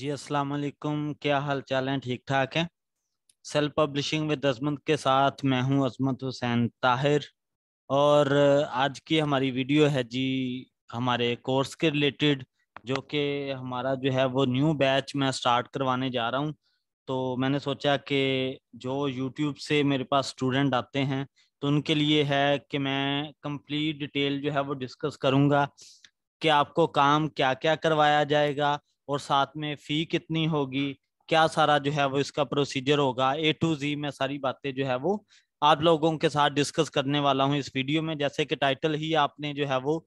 जी अस्सलाम वालेकुम क्या हाल चाल है ठीक ठाक है सेल्फ पब्लिशिंग विद अजमत के साथ मैं हूं अजमत हुसैन ताहिर और आज की हमारी वीडियो है जी हमारे कोर्स के रिलेटेड जो कि हमारा जो है वो न्यू बैच मैं स्टार्ट करवाने जा रहा हूं तो मैंने सोचा कि जो यूट्यूब से मेरे पास स्टूडेंट आते हैं तो उनके लिए है कि मैं कंप्लीट डिटेल जो है वो डिस्कस करूँगा कि आपको काम क्या क्या करवाया जाएगा और साथ में फी कितनी होगी क्या सारा जो है वो इसका प्रोसीजर होगा ए टू जी में सारी बातें जो है वो आप लोगों के साथ डिस्कस करने वाला हूँ इस वीडियो में जैसे कि टाइटल ही आपने जो है वो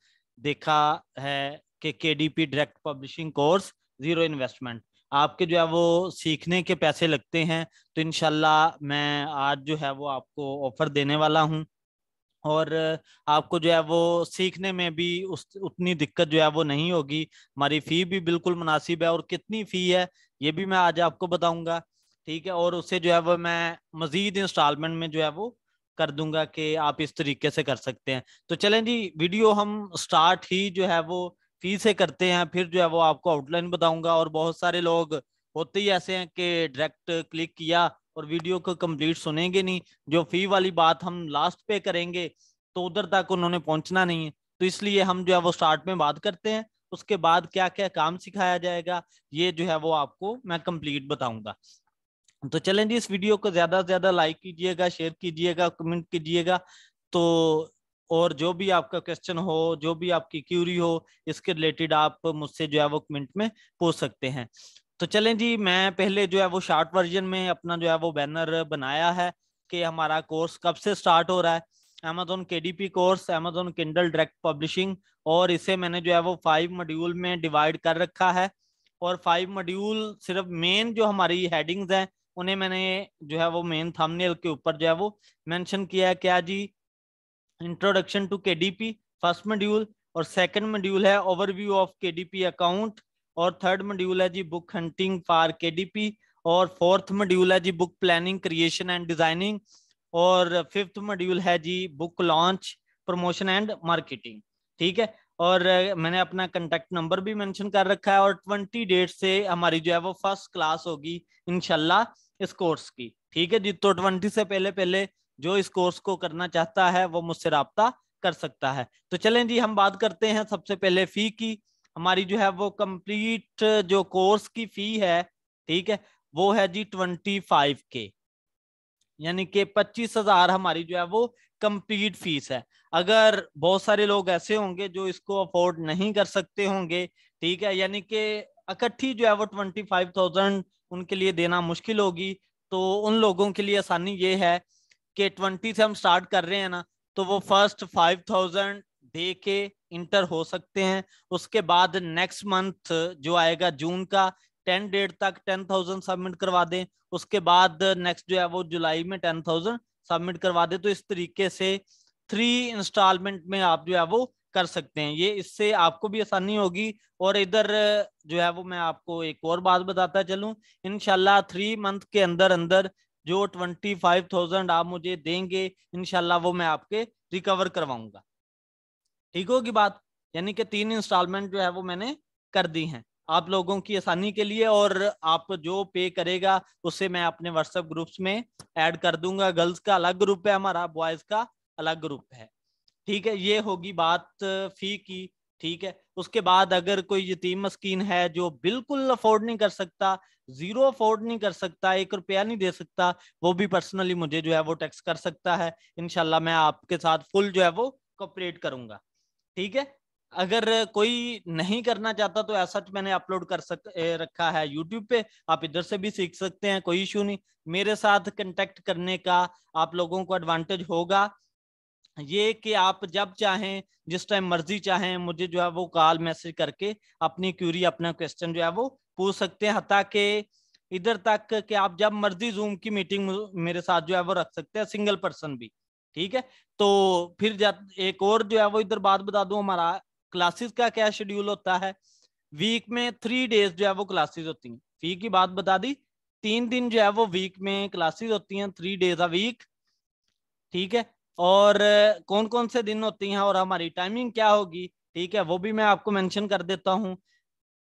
देखा है कि K D P direct publishing course zero investment आपके जो है वो सीखने के पैसे लगते हैं तो इनशाला मैं आज जो है वो आपको ऑफर देने वाला हूँ और आपको जो है वो सीखने में भी उस उतनी दिक्कत जो है वो नहीं होगी हमारी फ़ी भी बिल्कुल मुनासिब है और कितनी फ़ी है ये भी मैं आज आपको बताऊंगा ठीक है और उससे जो है वो मैं मज़ीद इंस्टॉलमेंट में जो है वो कर दूंगा कि आप इस तरीके से कर सकते हैं तो चलें जी वीडियो हम स्टार्ट ही जो है वो फ़ी से करते हैं फिर जो है वो आपको आउटलाइन बताऊँगा और बहुत सारे लोग होते ही ऐसे हैं कि डायरेक्ट क्लिक किया और वीडियो को कंप्लीट सुनेंगे नहीं जो फी वाली बात हम लास्ट पे करेंगे तो उधर तक उन्होंने पहुंचना नहीं है तो इसलिए हम जो है वो स्टार्ट में बात करते हैं उसके बाद क्या क्या काम सिखाया जाएगा ये जो है वो आपको मैं कंप्लीट बताऊंगा तो चलें जी इस वीडियो को ज्यादा से ज्यादा लाइक कीजिएगा शेयर कीजिएगा कमेंट कीजिएगा तो और जो भी आपका क्वेश्चन हो जो भी आपकी क्यूरी हो इसके रिलेटेड आप मुझसे जो है वो कमेंट में पूछ सकते हैं तो चलें जी मैं पहले जो है वो शॉर्ट वर्जन में अपना जो है वो बैनर बनाया है कि हमारा कोर्स कब से स्टार्ट हो रहा है Amazon K D P course Amazon Kindle direct publishing और इसे मैंने जो है वो फाइव मॉड्यूल में डिवाइड कर रखा है और फाइव मॉड्यूल सिर्फ मेन जो हमारी हेडिंग्स हैं उन्हें मैंने जो है वो मेन थंबनेल के ऊपर जो है वो मेंशन किया है क्या जी introduction to K D P first module और सेकंड मॉड्यूल है overview of K D P account और थर्ड मॉड्यूल है जी बुक हंटिंग फॉर केडीपी और फोर्थ मॉड्यूल है जी book planning creation and designing और फिफ्थ मॉड्यूल है जी book launch promotion and marketing ठीक है और मैंने अपना कंटेक्ट नंबर भी मेंशन कर रखा है और ट्वेंटी डेट से हमारी जो है वो फर्स्ट क्लास होगी इनशाला इस कोर्स की ठीक है जी तो ट्वेंटी से पहले पहले जो इस कोर्स को करना चाहता है वो मुझसे रबता कर सकता है तो चलें जी हम बात करते हैं सबसे पहले फी की हमारी जो है वो कंप्लीट जो कोर्स की फी है ठीक है वो है जी ट्वेंटी फाइव के यानी कि पच्चीस हजार हमारी जो है वो कंप्लीट फीस है अगर बहुत सारे लोग ऐसे होंगे जो इसको अफोर्ड नहीं कर सकते होंगे ठीक है यानी कि इकट्ठी जो है वो ट्वेंटी फाइव थाउजेंड उनके लिए देना मुश्किल होगी तो उन लोगों के लिए आसानी ये है कि ट्वेंटी से हम स्टार्ट कर रहे हैं ना तो वो फर्स्ट फाइव थाउजेंड दे के इंटर हो सकते हैं उसके बाद नेक्स्ट मंथ जो आएगा जून का टेन डेट तक टेन थाउजेंड सबमिट करवा दें उसके बाद नेक्स्ट जो है वो जुलाई में टेन थाउजेंड सबमिट करवा दें तो इस तरीके से थ्री इंस्टॉलमेंट में आप जो है वो कर सकते हैं ये इससे आपको भी आसानी होगी और इधर जो है वो मैं आपको एक और बात बताता चलू इनशाला थ्री मंथ के अंदर अंदर जो ट्वेंटी फाइव थाउजेंड आप मुझे देंगे इनशाला वो मैं आपके रिकवर करवाऊंगा ठीक होगी बात यानी कि तीन इंस्टॉलमेंट जो है वो मैंने कर दी हैं आप लोगों की आसानी के लिए और आप जो पे करेगा उसे मैं अपने व्हाट्सएप ग्रुप्स में ऐड कर दूंगा गर्ल्स का अलग ग्रुप है हमारा बॉयज का अलग ग्रुप है ठीक है ये होगी बात फी की ठीक है उसके बाद अगर कोई यतीम मस्किन है जो बिल्कुल अफोर्ड नहीं कर सकता जीरो अफोर्ड नहीं कर सकता एक रुपया नहीं दे सकता वो भी पर्सनली मुझे जो है वो टैक्स कर सकता है इनशाला मैं आपके साथ फुल जो है वो कॉपरेट करूंगा ठीक है अगर कोई नहीं करना चाहता तो ऐसा मैंने अपलोड कर सक रखा है यूट्यूब पे आप इधर से भी सीख सकते हैं कोई इशू नहीं मेरे साथ कंटेक्ट करने का आप लोगों को एडवांटेज होगा ये कि आप जब चाहें जिस टाइम मर्जी चाहें मुझे जो है वो कॉल मैसेज करके अपनी क्यूरी अपना क्वेश्चन जो है वो पूछ सकते हैं हता के इधर तक कि आप जब मर्जी जूम की मीटिंग मेरे साथ जो है वो रख सकते हैं सिंगल पर्सन भी ठीक है तो फिर एक और जो है वो इधर बात बता दू हमारा क्लासेस का क्या शेड्यूल होता है वीक में थ्री डेज जो है वो क्लासेस होती हैं फी की बात बता दी तीन दिन जो है वो वीक में क्लासेस होती हैं थ्री डेज अ वीक ठीक है और कौन कौन से दिन होती हैं और हमारी टाइमिंग क्या होगी ठीक है वो भी मैं आपको मेंशन कर देता हूँ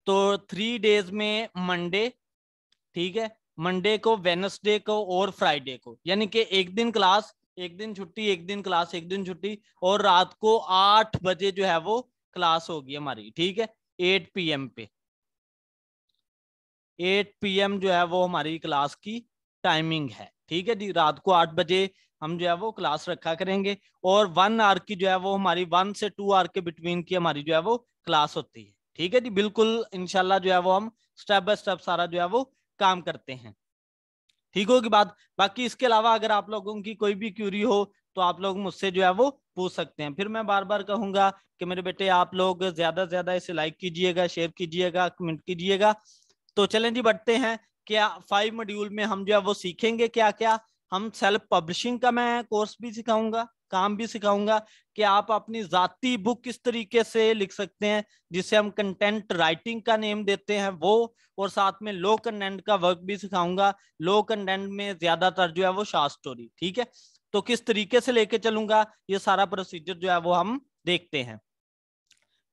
तो थ्री डेज में मंडे ठीक है मंडे को वेनसडे को और फ्राइडे को यानी कि एक दिन क्लास एक दिन छुट्टी एक दिन क्लास एक दिन छुट्टी और रात को आठ बजे जो है वो क्लास होगी हमारी ठीक है एट पी पे एट पी जो है वो हमारी क्लास की टाइमिंग है ठीक है जी रात को आठ बजे हम जो है वो क्लास रखा करेंगे और वन आर की जो है वो हमारी वन से टू आर के बिटवीन की हमारी जो है वो क्लास होती है ठीक है जी बिल्कुल इनशाला जो है वो हम स्टेप बाय स्टेप सारा जो है वो काम करते हैं ठीक होगी बात बाकी इसके अलावा अगर आप लोगों की कोई भी क्यूरी हो तो आप लोग मुझसे जो है वो पूछ सकते हैं फिर मैं बार बार कहूंगा कि मेरे बेटे आप लोग ज्यादा से ज्यादा इसे लाइक कीजिएगा शेयर कीजिएगा कमेंट कीजिएगा तो चलें जी बढ़ते हैं क्या फाइव मॉड्यूल में हम जो है वो सीखेंगे क्या क्या हम सेल्फ पब्लिशिंग का मैं कोर्स भी सिखाऊंगा काम भी सिखाऊंगा कि आप अपनी जाति बुक किस तरीके से लिख सकते हैं जिसे हम कंटेंट राइटिंग का नेम देते हैं वो और साथ में लो कंटेंट का वर्क भी सिखाऊंगा लो कंटेंट में ज्यादातर जो है वो शार्ट स्टोरी ठीक है तो किस तरीके से लेके चलूंगा ये सारा प्रोसीजर जो है वो हम देखते हैं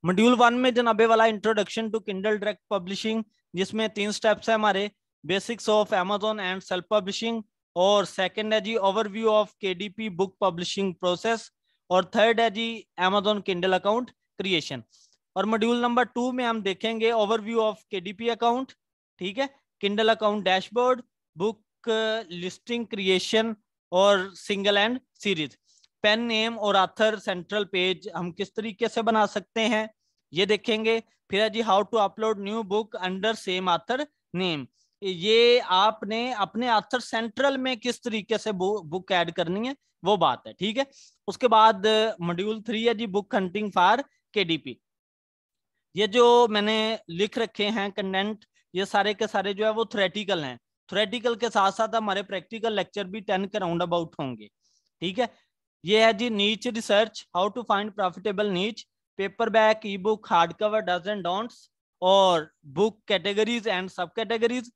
मॉड्यूल वन में जनाबे वाला introduction to Kindle direct publishing जिसमें तीन स्टेप्स है हमारे basics of Amazon and self publishing और सेकंड है जी overview of KDP book publishing process और थर्ड है जी एमेजोन किंडल अकाउंट क्रिएशन और मॉड्यूल नंबर टू में हम देखेंगे ओवरव्यू ऑफ केडीपी अकाउंट ठीक है Kindle account dashboard book listing creation और single and series pen name और आथर सेंट्रल पेज हम किस तरीके से बना सकते हैं ये देखेंगे फिर है जी how to upload new book under same author name ये आपने अपने आर्थर सेंट्रल में किस तरीके से बुक ऐड करनी है वो बात है ठीक है उसके बाद मॉड्यूल थ्री है जी बुक हंटिंग फॉर केडीपी ये जो मैंने लिख रखे हैं कंटेंट ये सारे के सारे जो है वो थ्रेटिकल हैं थ्रेटिकल के साथ साथ हमारे प्रैक्टिकल लेक्चर भी टेन के राउंड अबाउट होंगे ठीक है ये है जी niche research how to find profitable niche paperback ebook hardcover डज एंड और book categories and subcategories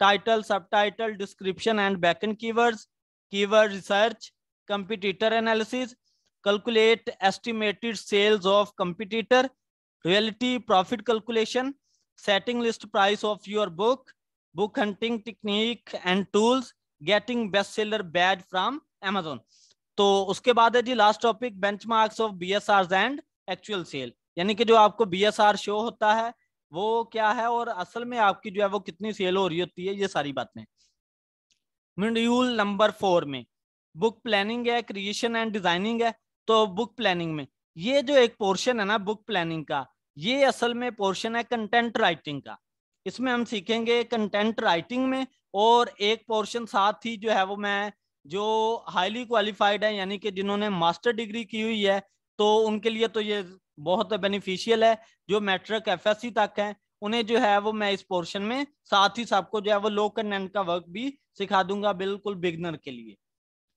title subtitle description and backend keywords keyword research competitor analysis calculate estimated sales of competitor reality profit calculation setting list price of your book book hunting technique and tools getting bestseller badge from amazon तो उसके बाद है जी last topic benchmarks of BSR and actual sale यानी कि जो आपको BSR show होता है वो क्या है और असल में आपकी जो है वो कितनी सेल हो रही होती है ये सारी बातें मॉड्यूल नंबर फोर में बुक प्लानिंग है क्रिएशन एंड डिजाइनिंग है तो बुक प्लानिंग में ये जो एक पोर्शन है ना बुक प्लानिंग का ये असल में पोर्शन है कंटेंट राइटिंग का इसमें हम सीखेंगे कंटेंट राइटिंग में और एक पोर्शन साथ ही जो है वो मैं जो हाईली क्वालिफाइड है यानी कि जिन्होंने मास्टर डिग्री की हुई है तो उनके लिए तो ये बहुत बेनिफिशियल है जो मैट्रिक एफ तक है उन्हें जो है वो मैं इस पोर्शन में साथ ही सबको जो है वो लो कंटेंट का वर्क भी सिखा दूंगा बिल्कुल बिगनर के लिए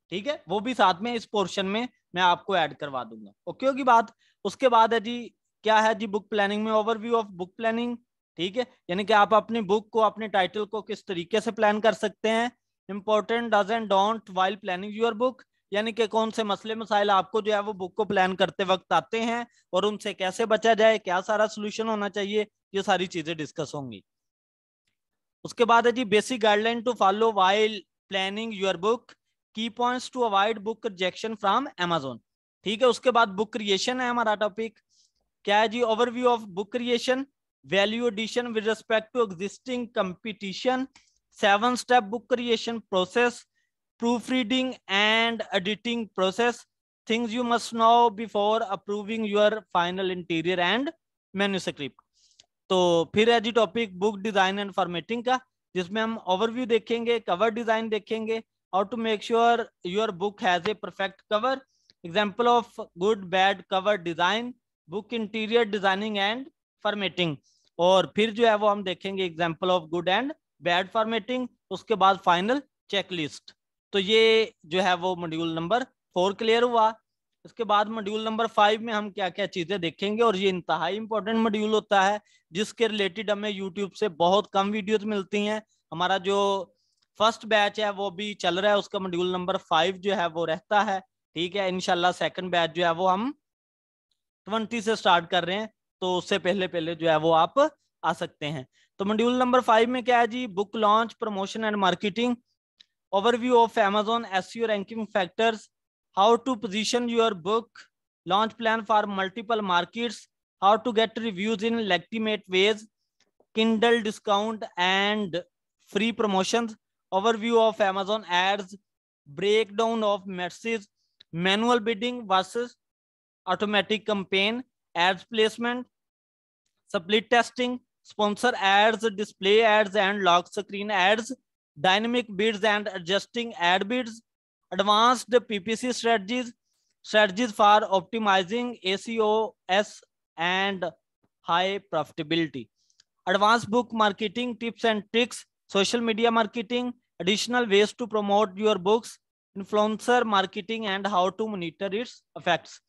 ठीक है वो भी साथ में इस पोर्शन में मैं आपको ऐड करवा दूंगा ओके होगी बात उसके बाद है जी क्या है जी बुक प्लानिंग में ओवरव्यू ऑफ बुक प्लानिंग ठीक है यानी कि आप अपनी बुक को अपने टाइटल को किस तरीके से प्लान कर सकते हैं important dos and don't while planning your book यानी कि कौन से मसले मसाइल आपको जो है वो बुक को प्लान करते वक्त आते हैं और उनसे कैसे बचा जाए क्या सारा सोल्यूशन होना चाहिए ये सारी चीजें डिस्कस होंगी उसके बाद है जी basic guideline to follow while planning your book की points to avoid book rejection from Amazon ठीक है उसके बाद बुक क्रिएशन है हमारा टॉपिक क्या है जी overview of book creation value addition with respect to existing competition seven step book creation process proofreading and editing process things you must know before approving your final interior and manuscript तो फिर है जी topic book design and formatting का जिसमें हम overview देखेंगे cover design देखेंगे और to make sure your book has a perfect cover example of good bad cover design book interior designing and formatting और फिर जो है वो हम देखेंगे example of good and bad formatting उसके बाद फाइनल चेकलिस्ट तो ये जो है वो मॉड्यूल नंबर फोर क्लियर हुआ उसके बाद मॉड्यूल नंबर फाइव में हम क्या क्या चीजें देखेंगे और ये इंतहाई इंपॉर्टेंट मॉड्यूल होता है जिसके रिलेटेड हमें यूट्यूब से बहुत कम वीडियोज मिलती हैं हमारा जो फर्स्ट बैच है वो भी चल रहा है उसका मॉड्यूल नंबर फाइव जो है वो रहता है ठीक है इनशाला सेकंड बैच जो है वो हम ट्वेंटी से स्टार्ट कर रहे हैं तो उससे पहले पहले जो है वो आप आ सकते हैं तो मॉड्यूल नंबर फाइव में क्या है जी book launch promotion and marketing overview of Amazon SEO ranking factors, how to position your book, launch plan for multiple markets, how to get reviews in legitimate ways, Kindle discount and free promotions, overview of Amazon ads, breakdown of messages, manual bidding versus automatic campaign, ads placement, split testing, sponsor ads, display ads, and lock screen ads, dynamic bids and adjusting ad bids, advanced PPC strategies, strategies for optimizing ACOS and high profitability, advanced book marketing tips and tricks, social media marketing, additional ways to promote your books, influencer marketing and how to monitor its effects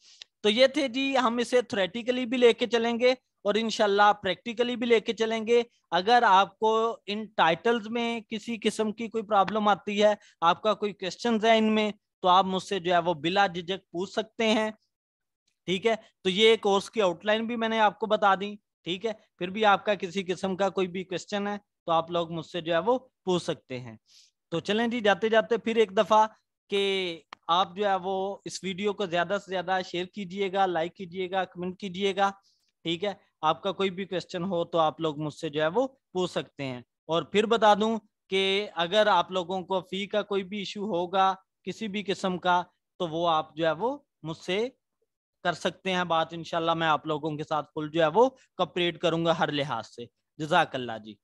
तो ये थे जी हम इसे theoretically भी लेके चलेंगे और इनशाला आप प्रैक्टिकली भी लेके चलेंगे अगर आपको इन टाइटल्स में किसी किस्म की कोई प्रॉब्लम आती है आपका कोई क्वेश्चन है इनमें तो आप मुझसे जो है वो बिला झिझक पूछ सकते हैं ठीक है तो ये कोर्स की आउटलाइन भी मैंने आपको बता दी ठीक है फिर भी आपका किसी किस्म का कोई भी क्वेश्चन है तो आप लोग मुझसे जो है वो पूछ सकते हैं तो चलें जी जाते जाते फिर एक दफा कि आप जो है वो इस वीडियो को ज्यादा से ज्यादा शेयर कीजिएगा लाइक कीजिएगा कमेंट कीजिएगा ठीक है आपका कोई भी क्वेश्चन हो तो आप लोग मुझसे जो है वो पूछ सकते हैं और फिर बता दूं कि अगर आप लोगों को फी का कोई भी इशू होगा किसी भी किस्म का तो वो आप जो है वो मुझसे कर सकते हैं बात इनशाला मैं आप लोगों के साथ फुल जो है वो कपरेट करूंगा हर लिहाज से जजाकल्ला जी